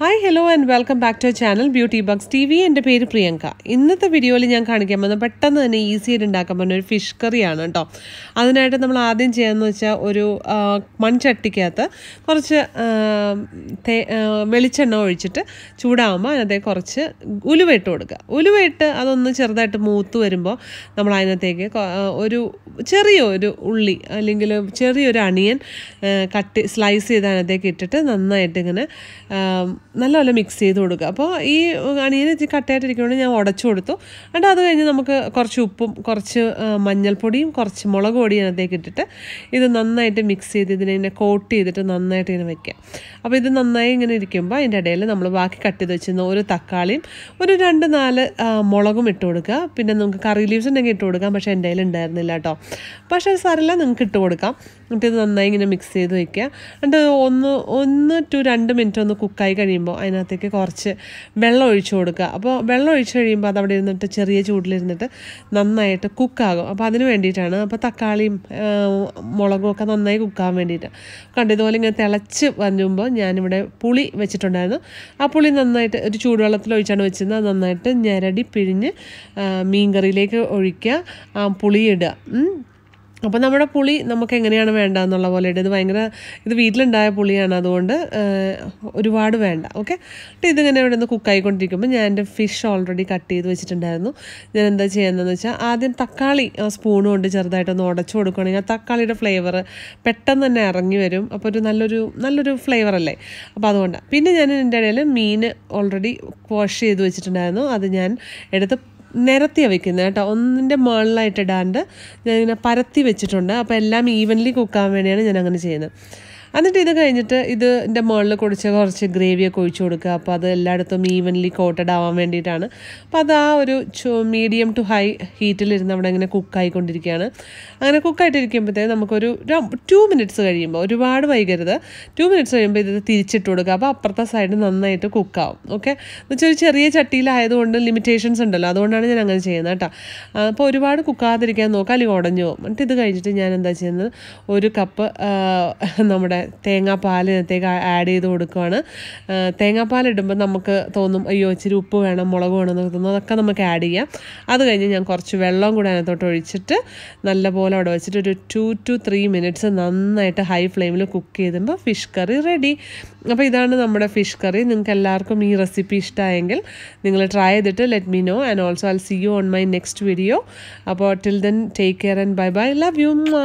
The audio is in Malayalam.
hi hello and welcome back to channel beauty bucks T V എൻ്റെ പേര് പ്രിയങ്ക ഇന്നത്തെ വീഡിയോയിൽ ഞാൻ കാണിക്കാൻ പോകുന്നത് പെട്ടെന്ന് തന്നെ ഈസി ആയിട്ട് ഉണ്ടാക്കാൻ പറ്റുന്ന ഒരു ഫിഷ് കറിയാണ് കേട്ടോ അതിനായിട്ട് നമ്മൾ ആദ്യം ചെയ്യാമെന്ന് വെച്ചാൽ ഒരു മൺചട്ടിക്കകത്ത് കുറച്ച് വെളിച്ചെണ്ണ ഒഴിച്ചിട്ട് ചൂടാകുമ്പോൾ അതിനകത്തേക്ക് കുറച്ച് ഉലുവയിട്ട് കൊടുക്കുക ഉലുവയിട്ട് അതൊന്ന് ചെറുതായിട്ട് മൂത്ത് വരുമ്പോൾ നമ്മൾ അതിനകത്തേക്ക് ഒരു ചെറിയ ഒരു ഉള്ളി അല്ലെങ്കിൽ ചെറിയൊരു അണിയൻ കട്ട് സ്ലൈസ് ചെയ്ത് അതിനകത്തേക്ക് ഇട്ടിട്ട് നന്നായിട്ട് ഇങ്ങനെ നല്ലപോലെ മിക്സ് ചെയ്ത് കൊടുക്കുക അപ്പോൾ ഈ അണിയൻ ഇച്ചിരി കട്ടയായിട്ടിരിക്കുന്നുണ്ട് ഞാൻ ഉടച്ചു കൊടുത്തു എന്നിട്ട് അത് കഴിഞ്ഞ് നമുക്ക് കുറച്ച് ഉപ്പും കുറച്ച് മഞ്ഞൾപ്പൊടിയും കുറച്ച് മുളക് പൊടിയും അതിനകത്തേക്ക് ഇട്ടിട്ട് ഇത് നന്നായിട്ട് മിക്സ് ചെയ്ത് ഇതിനെ ഇങ്ങനെ കോട്ട് ചെയ്തിട്ട് നന്നായിട്ട് ഇങ്ങനെ വെക്കുക അപ്പോൾ ഇത് നന്നായി ഇങ്ങനെ ഇരിക്കുമ്പോൾ അതിൻ്റെ ഇടയിൽ നമ്മൾ ബാക്കി കട്ട് ചെയ്ത് വെച്ചിരുന്ന ഒരു തക്കാളിയും ഒരു രണ്ട് നാല് മുളകും ഇട്ട് കൊടുക്കുക പിന്നെ നമുക്ക് കറി ലീവ്സ് ഉണ്ടെങ്കിൽ ഇട്ട് കൊടുക്കാം പക്ഷേ എൻ്റെ കയ്യിൽ ഉണ്ടായിരുന്നില്ല കേട്ടോ പക്ഷേ സാറില്ല നിങ്ങൾക്ക് ഇട്ട് കൊടുക്കാം എന്നിട്ട് ഇത് നന്നായി ഇങ്ങനെ മിക്സ് ചെയ്ത് വയ്ക്കുക എന്നിട്ട് ഒന്ന് ഒന്ന് ടു രണ്ട് മിനിറ്റ് ഒന്ന് കുക്കായി കഴിയുമ്പോൾ കഴിയുമ്പോൾ അതിനകത്തേക്ക് കുറച്ച് വെള്ളം ഒഴിച്ചു കൊടുക്കുക അപ്പോൾ വെള്ളം ഒഴിച്ചു കഴിയുമ്പോൾ അത് അവിടെ ഇരുന്നിട്ട് ചെറിയ ചൂടിലിരുന്നിട്ട് നന്നായിട്ട് കുക്കാകും അപ്പോൾ അതിന് വേണ്ടിയിട്ടാണ് അപ്പോൾ തക്കാളിയും മുളകും ഒക്കെ നന്നായി കുക്കാൻ വേണ്ടിയിട്ടാണ് കണ്ടു ഇതുപോലെ ഇങ്ങനെ തിളച്ച് വരുമ്പോൾ ഞാനിവിടെ പുളി വെച്ചിട്ടുണ്ടായിരുന്നു ആ പുളി നന്നായിട്ട് ഒരു ചൂടുവെള്ളത്തിൽ ഒഴിച്ചാണ് വെച്ചിരുന്നത് നന്നായിട്ട് ഞരടി പിഴിഞ്ഞ് മീൻ കറിയിലേക്ക് ഒഴിക്കുക പുളി പുളിയിടുക അപ്പോൾ നമ്മുടെ പുളി നമുക്ക് എങ്ങനെയാണ് വേണ്ട എന്നുള്ള പോലെ ഇത് ഭയങ്കര ഇത് വീട്ടിലുണ്ടായ പുളിയാണ് അതുകൊണ്ട് ഒരുപാട് വേണ്ട ഓക്കെ എന്നിട്ട് ഇതിങ്ങനെ ഇവിടെ നിന്ന് കുക്കായിക്കൊണ്ടിരിക്കുമ്പോൾ ഞാൻ എൻ്റെ ഫിഷ് ഓൾറെഡി കട്ട് ചെയ്ത് വെച്ചിട്ടുണ്ടായിരുന്നു ഞാൻ എന്താ ചെയ്യുന്നതെന്ന് വെച്ചാൽ ആദ്യം തക്കാളി സ്പൂൺ കൊണ്ട് ചെറുതായിട്ടൊന്ന് ഉടച്ചു കൊടുക്കുകയാണെങ്കിൽ ആ തക്കാളിയുടെ ഫ്ലേവർ പെട്ടെന്ന് തന്നെ ഇറങ്ങി വരും അപ്പോൾ ഒരു നല്ലൊരു നല്ലൊരു ഫ്ലേവർ അല്ലേ അപ്പോൾ അതുകൊണ്ടാണ് പിന്നെ ഞാൻ എൻ്റെ ഇടയിൽ മീൻ ഓൾറെഡി വാഷ് ചെയ്ത് വെച്ചിട്ടുണ്ടായിരുന്നു അത് ഞാൻ എടുത്ത് നിരത്തിയ വെക്കുന്നത് കേട്ടോ ഒന്നിൻ്റെ മുകളിലായിട്ട് ഇടാണ്ട് ഞാനിങ്ങനെ പരത്തി വെച്ചിട്ടുണ്ട് അപ്പോൾ എല്ലാം ഈവൻലി കുക്കാൻ വേണ്ടിയാണ് ഞാൻ അങ്ങനെ ചെയ്യുന്നത് എന്നിട്ട് ഇത് കഴിഞ്ഞിട്ട് ഇതിൻ്റെ മുകളിൽ കുടിച്ച് കുറച്ച് ഗ്രേവിയൊക്കെ ഒഴിച്ചു കൊടുക്കുക അപ്പോൾ അത് എല്ലായിടത്തും ഈവൻലി കോട്ടഡ് ആവാൻ വേണ്ടിയിട്ടാണ് അപ്പോൾ അത് ആ ഒരു മീഡിയം ടു ഹൈ ഹീറ്റിലിരുന്ന് അവിടെ ഇങ്ങനെ കുക്കായിക്കൊണ്ടിരിക്കുകയാണ് അങ്ങനെ കുക്കായിട്ടിരിക്കുമ്പോഴത്തേക്ക് നമുക്കൊരു ടു മിനിറ്റ്സ് കഴിയുമ്പോൾ ഒരുപാട് വൈകരുത് ടു മിനിറ്റ്സ് കഴിയുമ്പോൾ ഇത് തിരിച്ചിട്ട് കൊടുക്കുക അപ്പോൾ അപ്പുറത്തെ സൈഡ് നന്നായിട്ട് കുക്കാവും ഓക്കെ എന്നുവെച്ചാൽ ഒരു ചെറിയ ചട്ടിയിലായതുകൊണ്ട് ലിമിറ്റേഷൻസ് ഉണ്ടല്ലോ അതുകൊണ്ടാണ് ഞാൻ അങ്ങനെ ചെയ്യുന്നത് കേട്ടോ അപ്പോൾ ഒരുപാട് കുക്കാതിരിക്കാൻ നോക്കുക അല്ലെങ്കിൽ ഉടഞ്ഞു പോകും എന്നിട്ട് ഇത് കഴിഞ്ഞിട്ട് ഞാൻ എന്താ ചെയ്യുന്നത് ഒരു കപ്പ് നമ്മുടെ തേങ്ങാപ്പാൽ ഇതിനകത്തേക്ക് ആഡ് ചെയ്ത് കൊടുക്കുകയാണ് തേങ്ങാപ്പാൽ ഇടുമ്പോൾ നമുക്ക് തോന്നും അയ്യോ ഇച്ചിരി ഉപ്പ് വേണം മുളക് വേണം എന്നൊക്കെ തോന്നും അതൊക്കെ നമുക്ക് ആഡ് ചെയ്യാം അത് കഴിഞ്ഞ് ഞാൻ കുറച്ച് വെള്ളം കൂടെ അതിനകത്തോട്ട് ഒഴിച്ചിട്ട് നല്ലപോലെ അവിടെ വെച്ചിട്ട് ഒരു ടു ടു ത്രീ മിനിറ്റ്സ് നന്നായിട്ട് ഹൈ ഫ്ലെയിമിൽ കുക്ക് ചെയ്തുമ്പോൾ ഫിഷ് കറി റെഡി അപ്പോൾ ഇതാണ് നമ്മുടെ ഫിഷ് കറി നിങ്ങൾക്ക് എല്ലാവർക്കും ഈ റെസിപ്പി ഇഷ്ടമായെങ്കിൽ നിങ്ങൾ ട്രൈ ചെയ്തിട്ട് let me know and also I see you on my next video അപ്പോൾ till then take care and bye bye love you മാ